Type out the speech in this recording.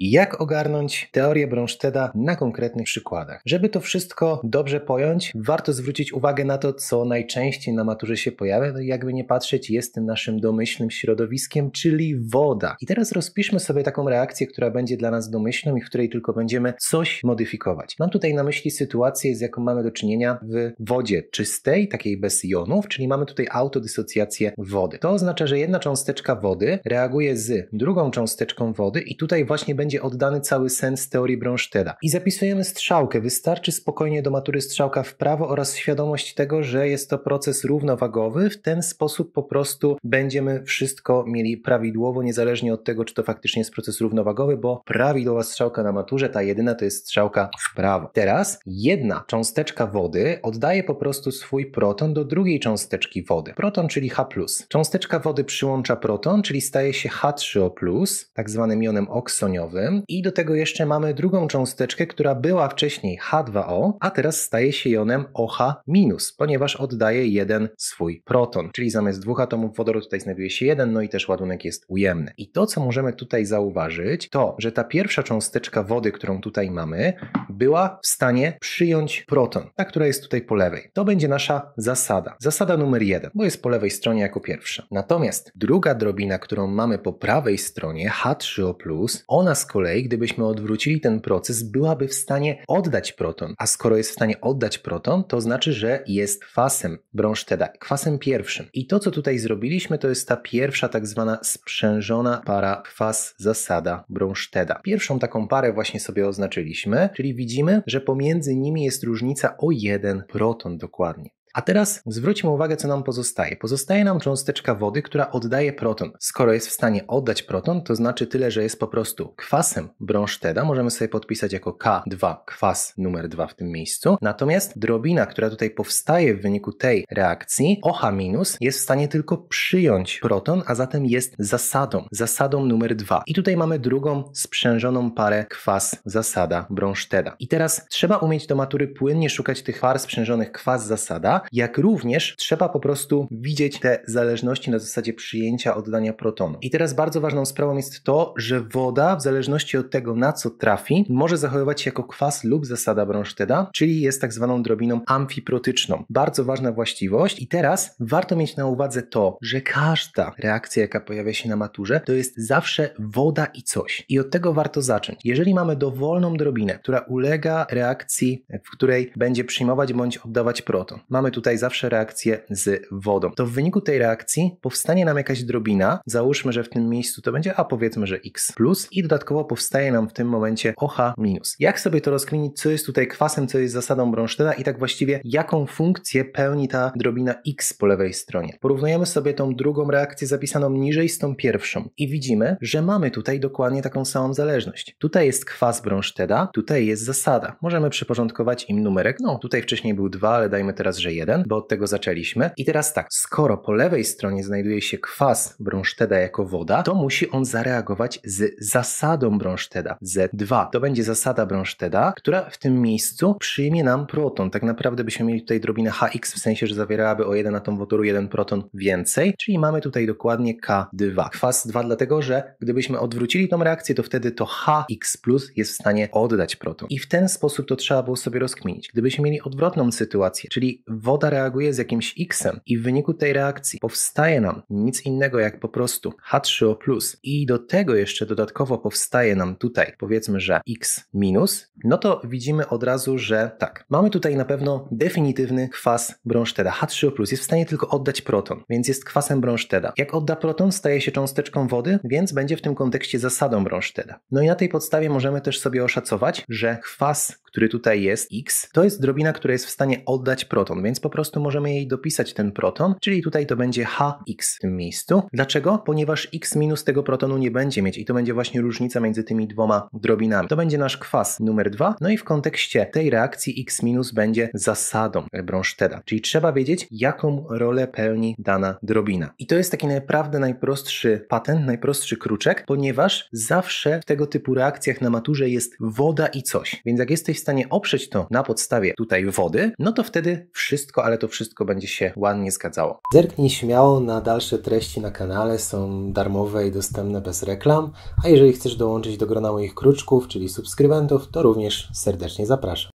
jak ogarnąć teorię Brąszteda na konkretnych przykładach. Żeby to wszystko dobrze pojąć, warto zwrócić uwagę na to, co najczęściej na maturze się pojawia, jakby nie patrzeć, jest tym naszym domyślnym środowiskiem, czyli woda. I teraz rozpiszmy sobie taką reakcję, która będzie dla nas domyślną i w której tylko będziemy coś modyfikować. Mam tutaj na myśli sytuację, z jaką mamy do czynienia w wodzie czystej, takiej bez jonów, czyli mamy tutaj autodysocjację wody. To oznacza, że jedna cząsteczka wody reaguje z drugą cząsteczką wody i tutaj właśnie będzie będzie oddany cały sens teorii Bronszteda. I zapisujemy strzałkę. Wystarczy spokojnie do matury strzałka w prawo oraz świadomość tego, że jest to proces równowagowy. W ten sposób po prostu będziemy wszystko mieli prawidłowo, niezależnie od tego, czy to faktycznie jest proces równowagowy, bo prawidłowa strzałka na maturze, ta jedyna to jest strzałka w prawo. Teraz jedna cząsteczka wody oddaje po prostu swój proton do drugiej cząsteczki wody. Proton, czyli H+. Cząsteczka wody przyłącza proton, czyli staje się H3O+, tak zwanym jonem oksoniowym i do tego jeszcze mamy drugą cząsteczkę, która była wcześniej H2O, a teraz staje się jonem OH-, ponieważ oddaje jeden swój proton, czyli zamiast dwóch atomów wodoru tutaj znajduje się jeden, no i też ładunek jest ujemny. I to, co możemy tutaj zauważyć, to, że ta pierwsza cząsteczka wody, którą tutaj mamy, była w stanie przyjąć proton, ta, która jest tutaj po lewej. To będzie nasza zasada. Zasada numer jeden, bo jest po lewej stronie jako pierwsza. Natomiast druga drobina, którą mamy po prawej stronie, H3O+, ona z kolei, gdybyśmy odwrócili ten proces, byłaby w stanie oddać proton. A skoro jest w stanie oddać proton, to znaczy, że jest kwasem Brąszteda, kwasem pierwszym. I to, co tutaj zrobiliśmy, to jest ta pierwsza tak zwana sprzężona para kwas-zasada Brąszteda. Pierwszą taką parę właśnie sobie oznaczyliśmy, czyli widzimy, że pomiędzy nimi jest różnica o jeden proton dokładnie. A teraz zwróćmy uwagę, co nam pozostaje. Pozostaje nam cząsteczka wody, która oddaje proton. Skoro jest w stanie oddać proton, to znaczy tyle, że jest po prostu kwasem Bronssteda. Możemy sobie podpisać jako K2, kwas numer 2 w tym miejscu. Natomiast drobina, która tutaj powstaje w wyniku tej reakcji, OH- jest w stanie tylko przyjąć proton, a zatem jest zasadą, zasadą numer 2. I tutaj mamy drugą sprzężoną parę kwas zasada Bronssteda. I teraz trzeba umieć do matury płynnie szukać tych par sprzężonych kwas zasada, jak również trzeba po prostu widzieć te zależności na zasadzie przyjęcia oddania protonu. I teraz bardzo ważną sprawą jest to, że woda w zależności od tego na co trafi, może zachowywać się jako kwas lub zasada Brąszteda, czyli jest tak zwaną drobiną amfiprotyczną. Bardzo ważna właściwość i teraz warto mieć na uwadze to, że każda reakcja jaka pojawia się na maturze to jest zawsze woda i coś. I od tego warto zacząć. Jeżeli mamy dowolną drobinę, która ulega reakcji, w której będzie przyjmować bądź oddawać proton. Mamy tutaj zawsze reakcję z wodą. To w wyniku tej reakcji powstanie nam jakaś drobina, załóżmy, że w tym miejscu to będzie A powiedzmy, że X plus i dodatkowo powstaje nam w tym momencie OH minus. Jak sobie to rozkminić, co jest tutaj kwasem, co jest zasadą Brąsztyna i tak właściwie jaką funkcję pełni ta drobina X po lewej stronie. Porównujemy sobie tą drugą reakcję zapisaną niżej z tą pierwszą i widzimy, że mamy tutaj dokładnie taką samą zależność. Tutaj jest kwas Brąszteda, tutaj jest zasada. Możemy przyporządkować im numerek, no tutaj wcześniej był 2, ale dajmy teraz, że 1. 1, bo od tego zaczęliśmy. I teraz tak, skoro po lewej stronie znajduje się kwas Brunszteda jako woda, to musi on zareagować z zasadą Brunszteda. Z2 to będzie zasada Brunszteda, która w tym miejscu przyjmie nam proton. Tak naprawdę byśmy mieli tutaj drobinę Hx, w sensie, że zawierałaby o jeden atom wodoru jeden proton więcej, czyli mamy tutaj dokładnie K2. Kwas 2 dlatego, że gdybyśmy odwrócili tą reakcję, to wtedy to Hx plus jest w stanie oddać proton. I w ten sposób to trzeba było sobie rozkminić. Gdybyśmy mieli odwrotną sytuację, czyli woda woda reaguje z jakimś X-em i w wyniku tej reakcji powstaje nam nic innego jak po prostu H3O+. I do tego jeszcze dodatkowo powstaje nam tutaj powiedzmy, że X minus, no to widzimy od razu, że tak, mamy tutaj na pewno definitywny kwas Brąszteda. H3O+, jest w stanie tylko oddać proton, więc jest kwasem Brąszteda. Jak odda proton, staje się cząsteczką wody, więc będzie w tym kontekście zasadą Brąszteda. No i na tej podstawie możemy też sobie oszacować, że kwas który tutaj jest x, to jest drobina, która jest w stanie oddać proton, więc po prostu możemy jej dopisać ten proton, czyli tutaj to będzie hx w tym miejscu. Dlaczego? Ponieważ x minus tego protonu nie będzie mieć i to będzie właśnie różnica między tymi dwoma drobinami. To będzie nasz kwas numer dwa. no i w kontekście tej reakcji x minus będzie zasadą Bronssteda, czyli trzeba wiedzieć, jaką rolę pełni dana drobina. I to jest taki naprawdę najprostszy patent, najprostszy kruczek, ponieważ zawsze w tego typu reakcjach na maturze jest woda i coś. Więc jak jesteś stanie oprzeć to na podstawie tutaj wody, no to wtedy wszystko, ale to wszystko będzie się ładnie zgadzało. Zerknij śmiało na dalsze treści na kanale, są darmowe i dostępne bez reklam, a jeżeli chcesz dołączyć do grona moich kruczków, czyli subskrybentów, to również serdecznie zapraszam.